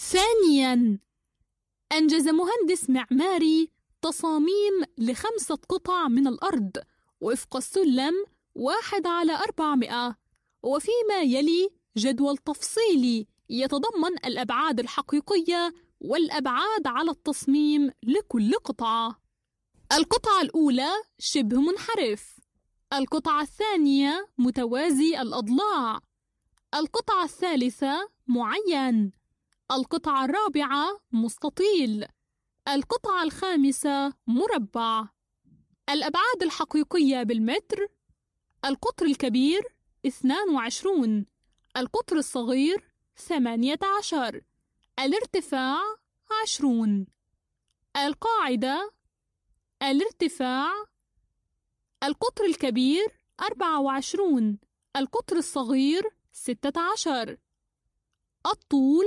ثانيا أنجز مهندس معماري تصاميم لخمسة قطع من الأرض وفق السلم واحد على أربعمائة وفيما يلي جدول تفصيلي يتضمن الأبعاد الحقيقية والأبعاد على التصميم لكل قطعة القطعة الأولى شبه منحرف القطعة الثانية متوازي الأضلاع القطعة الثالثة معين القطعة الرابعة مستطيل القطعة الخامسة مربع الأبعاد الحقيقية بالمتر القطر الكبير 22 القطر الصغير 18 الارتفاع 20 القاعدة الارتفاع القطر الكبير 24 القطر الصغير 16 الطول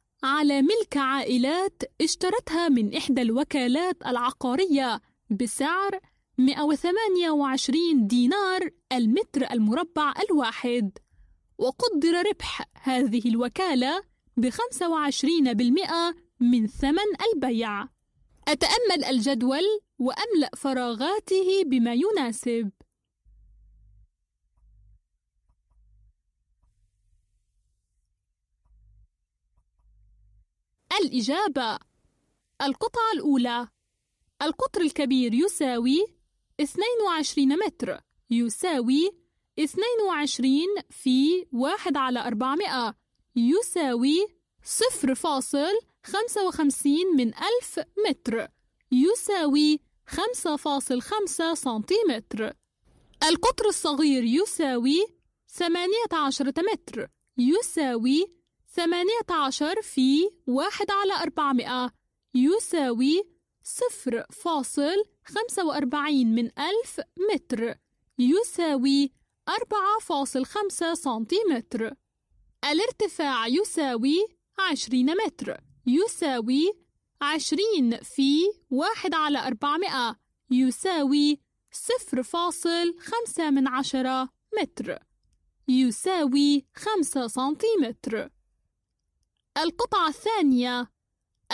على ملك عائلات اشترتها من إحدى الوكالات العقارية بسعر 128 دينار المتر المربع الواحد وقدر ربح هذه الوكالة ب 25% من ثمن البيع أتأمل الجدول وأملأ فراغاته بما يناسب الإجابة القطعة الأولى القطر الكبير يساوي 22 متر يساوي 22 في 1 على 400 يساوي 0.55 من ألف متر يساوي 5.5 سنتيمتر القطر الصغير يساوي 18 متر يساوي ثمانية عشر في واحد على أربعمائة يساوي صفر فاصل خمسة وأربعين من ألف متر يساوي أربعة فاصل خمسة سنتيمتر الارتفاع يساوي عشرين متر يساوي عشرين في واحد على أربعمائة يساوي صفر فاصل خمسة من عشرة متر يساوي خمسة سنتيمتر القطعة الثانية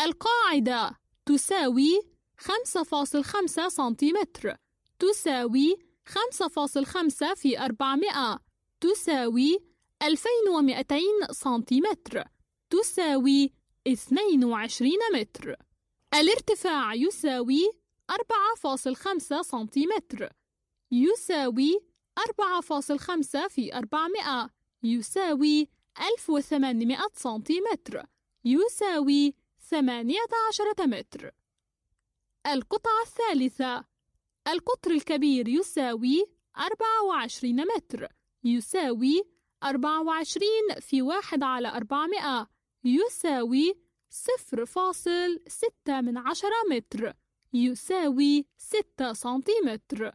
القاعدة تساوي 5.5 سنتيمتر تساوي 5.5 في 400 تساوي 2200 سنتيمتر تساوي 22 متر الارتفاع يساوي 4.5 سنتيمتر يساوي 4.5 في 400 يساوي 1800 سنتيمتر يساوي 18 متر القطعة الثالثة القطر الكبير يساوي 24 متر يساوي 24 في 1 على 400 يساوي 0.6 من 10 متر يساوي 6 سنتيمتر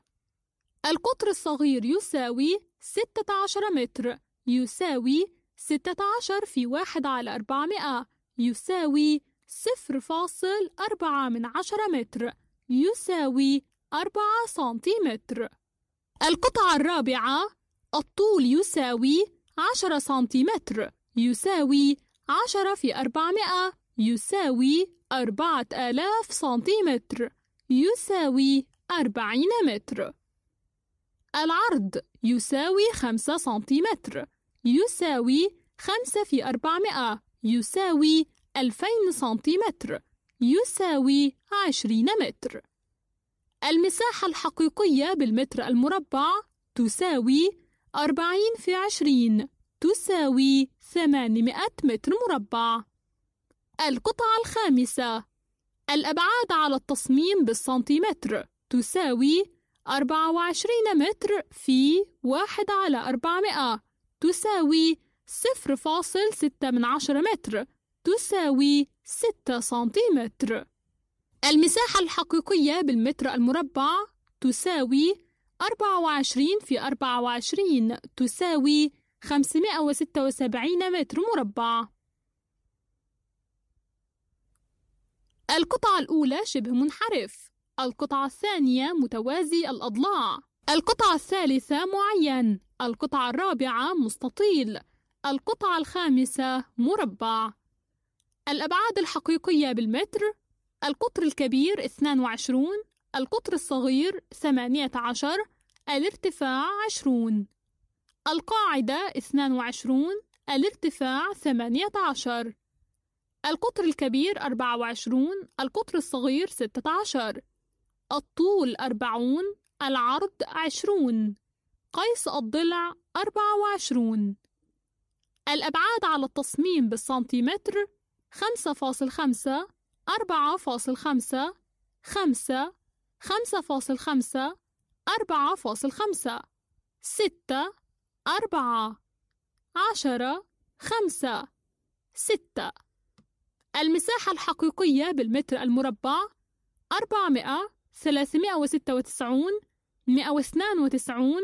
القطر الصغير يساوي 16 متر يساوي ستة عشر في واحد على أربعمائة يساوي صفر فاصل أربعة من عشرة متر يساوي أربعة سنتيمتر القطعة الرابعة الطول يساوي عشرة سنتيمتر يساوي عشرة في أربعمائة يساوي أربعة آلاف سنتيمتر يساوي أربعين متر العرض يساوي خمسة سنتيمتر يساوي خمسة في أربعمائة يساوي ألفين سنتيمتر يساوي عشرين متر المساحة الحقيقية بالمتر المربع تساوي أربعين في عشرين تساوي ثمانمائة متر مربع القطعة الخامسة الأبعاد على التصميم بالسنتيمتر تساوي أربعة وعشرين متر في واحد على أربعمائة تساوي صفر فاصل ستة من عشرة متر تساوي ستة سنتيمتر المساحة الحقيقية بالمتر المربع تساوي أربعة وعشرين في أربعة وعشرين تساوي خمسمائة وستة وسبعين متر مربع القطعة الأولى شبه منحرف القطعة الثانية متوازي الأضلاع القطعة الثالثة معين القطعة الرابعة مستطيل القطعة الخامسة مربع الأبعاد الحقيقية بالمتر القطر الكبير 22 القطر الصغير 18 الارتفاع 20 القاعدة 22 الارتفاع 18 القطر الكبير 24 القطر الصغير 16 الطول 40 العرض عشرون قيس الضلع أربعة وعشرون الأبعاد على التصميم بالسنتيمتر خمسة فاصل خمسة أربعة فاصل خمسة خمسة خمسة فاصل خمسة أربعة فاصل خمسة ستة أربعة عشرة خمسة ستة المساحة الحقيقية بالمتر المربع أربعمائة ثلاثمائة وستة وتسعون مئة واثنان وتسعون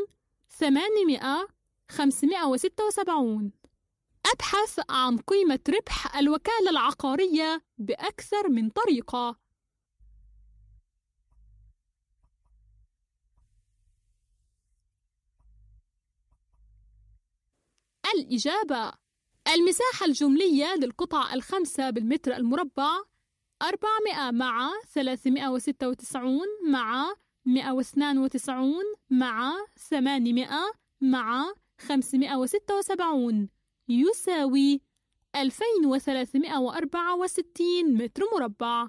أبحث عن قيمة ربح الوكالة العقارية بأكثر من طريقة الإجابة المساحة الجملية للقطع الخمسة بالمتر المربع 400 مع 396 مع 192 مع 800 مع 576 يساوي 2364 متر مربع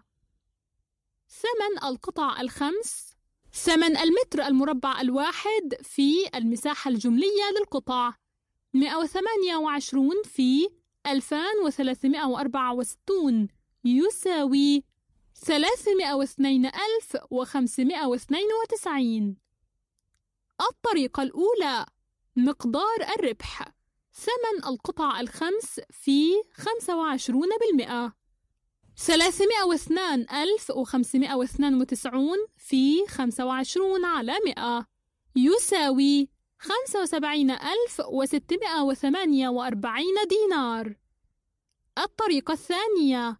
ثمن القطع الخمس ثمن المتر المربع الواحد في المساحة الجملية للقطع 128 في 2364 يساوي ثلاثمائة واثنين ألف وخمسمائة واثنين وتسعين الطريقة الأولى مقدار الربح ثمن القطع الخمس في خمسة وعشرون بالمئة ثلاثمائة واثنان ألف وخمسمائة واثنان وتسعون في خمسة وعشرون على مئة يساوي خمسة وسبعين ألف وستمائة وثمانية وأربعين دينار الطريقة الثانية